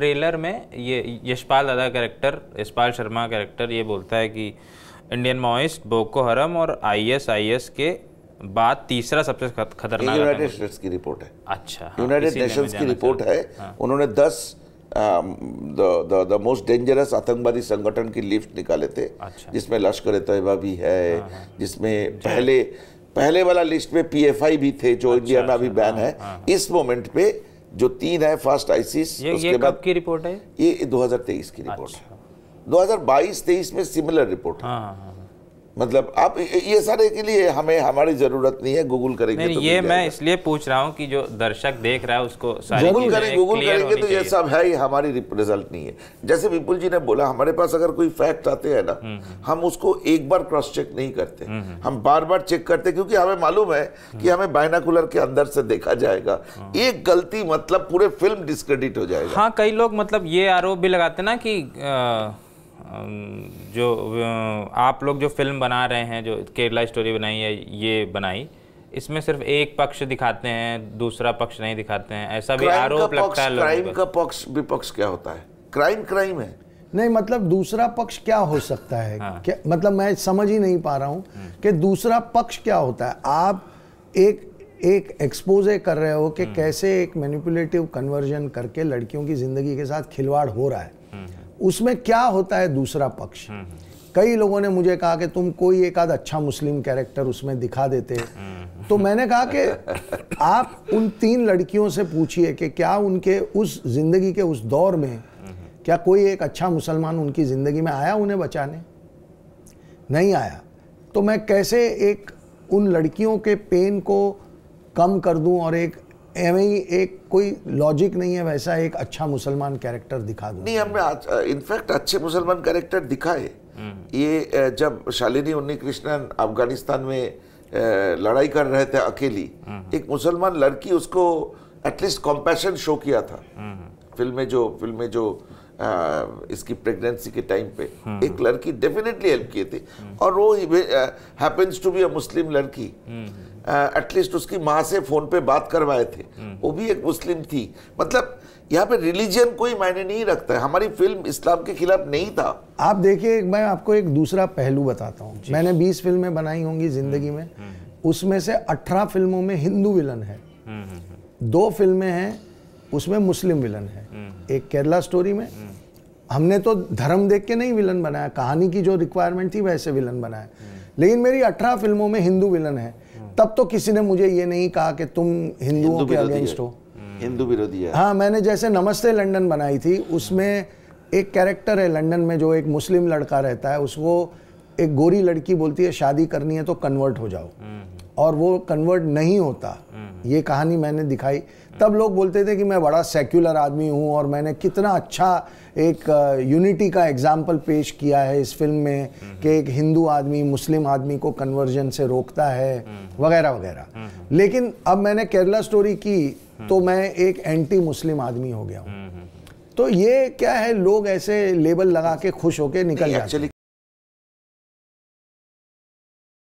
Trailer में ये यशपाल दादा कैरेक्टर यशपाल शर्मा कैरेक्टर ये बोलता है कि इंडियन मॉइस्ट बोको हरम और आईएसआईएस के बाद तीसरा सबसे खतरनाक यूनाइटेड स्टेट्स की रिपोर्ट है अच्छा यूनाइटेड हाँ, नेशंस की रिपोर्ट है हाँ। उन्होंने दस द मोस्ट डेंजरस आतंकवादी संगठन की लिस्ट निकाले थे अच्छा। जिसमें लश्कर ए तैयबा भी है हाँ, जिसमें अच्छा। पहले पहले वाला लिस्ट में पीएफआई भी थे जो अच्छा, इंडिया में अभी बैन अच्छा। है इस मोमेंट पे जो तीन है फर्स्ट आईसीस ये, उसके ये बाद की रिपोर्ट है ये 2023 की रिपोर्ट अच्छा। है 2022-23 में सिमिलर रिपोर्ट है हाँ, हाँ, हाँ। मतलब आप ये सारे के लिए हमें हमारी जरूरत नहीं है गूगल करेंगे नहीं, तो ये मैं इसलिए पूछ रहा हूँ कि जो दर्शक देख रहा है उसको गूगल करें गूगल करेंगे तो ये सब है ही हमारी रिजल्ट नहीं है जैसे विपुल जी ने बोला हमारे पास अगर कोई फैक्ट आते हैं ना हम्म, हम्म। हम उसको एक बार क्रॉस चेक नहीं करते हम्म, हम बार बार चेक करते क्योंकि हमें मालूम है कि हमें बायनाकुलर के अंदर से देखा जाएगा हाँ। एक गलती मतलब पूरे फिल्म डिस्क्रेडिट हो जाएगा हाँ कई लोग मतलब ये आरोप भी लगाते ना कि जो आप लोग जो फिल्म बना रहे हैं जो केरला स्टोरी बनाई है ये बनाई इसमें सिर्फ एक पक्ष दिखाते हैं दूसरा पक्ष नहीं दिखाते हैं ऐसा भी आरोप लगता है क्राइम का पक्ष विपक्ष क्या होता है क्राइम क्राइम है नहीं मतलब दूसरा पक्ष क्या हो सकता है हाँ। क्या मतलब मैं समझ ही नहीं पा रहा हूँ हम्म। कि दूसरा पक्ष क्या होता है आप एक एक एक्सपोजे कर रहे हो कि हम्म। कैसे एक मैनिपुलेटिव कन्वर्जन करके लड़कियों की ज़िंदगी के साथ खिलवाड़ हो रहा है हम्म। उसमें क्या होता है दूसरा पक्ष हम्म, हम्म। कई लोगों ने मुझे कहा कि तुम कोई एक आध अच्छा मुस्लिम कैरेक्टर उसमें दिखा देते हम्म, तो मैंने कहा कि आप उन तीन लड़कियों से पूछिए कि क्या उनके उस जिंदगी के उस दौर में क्या कोई एक अच्छा मुसलमान उनकी ज़िंदगी में आया उन्हें बचाने नहीं आया तो मैं कैसे एक उन लड़कियों के पेन को कम कर दूं और एक हमें एक कोई लॉजिक नहीं है वैसा एक अच्छा मुसलमान कैरेक्टर दिखा दो नहीं हमने इनफैक्ट अच्छे मुसलमान कैरेक्टर दिखाए हम्म। ये जब शालिनी उन्नी कृष्णन अफगानिस्तान में लड़ाई कर रहे थे अकेली हम्म। एक मुसलमान लड़की उसको एटलीस्ट कॉम्पैशन शो किया था हम्म। फिल्म में जो फिल्म में जो आ, इसकी प्रेगनेंसी के टाइम पे एक लड़की डेफिनेटली हेल्प किए थे और वो happens to be a Muslim लड़की एटलीस्ट उसकी माँ से फ़ोन पे बात करवाए थे हम्म। वो भी एक मुस्लिम थी मतलब यहाँ पे रिलीजन कोई मायने नहीं रखता है हमारी फिल्म इस्लाम के खिलाफ नहीं था आप देखिए मैं आपको एक दूसरा पहलू बताता हूँ मैंने 20 फिल्में बनाई होंगी ज़िंदगी हम्म। में हम्म। उसमें से 18 फिल्मों में हिंदू विलन है दो फिल्में हैं उसमें मुस्लिम विलन है एक केरला स्टोरी में हमने तो धर्म देख के नहीं विलन बनाया कहानी की जो रिक्वायरमेंट थी वैसे विलन बनाया लेकिन मेरी अठारह फिल्मों में हिंदू विलन है तब तो किसी ने मुझे ये नहीं कहा कि तुम हिंदुओं के अगेंस्ट हो हम्म। हिंदू विरोधी है हाँ मैंने जैसे नमस्ते लंदन बनाई थी उसमें एक कैरेक्टर है लंदन में जो एक मुस्लिम लड़का रहता है उसको एक गोरी लड़की बोलती है शादी करनी है तो कन्वर्ट हो जाओ हम्म। और वो कन्वर्ट नहीं होता ये कहानी मैंने दिखाई तब लोग बोलते थे कि मैं बड़ा सेक्युलर आदमी हूँ और मैंने कितना अच्छा एक यूनिटी का एग्जाम्पल पेश किया है इस फिल्म में कि एक हिंदू आदमी मुस्लिम आदमी को कन्वर्जन से रोकता है वगैरह वगैरह लेकिन अब मैंने केरला स्टोरी की तो मैं एक एंटी मुस्लिम आदमी हो गया हूँ तो ये क्या है लोग ऐसे लेबल लगा के खुश होके निकल जाते हैं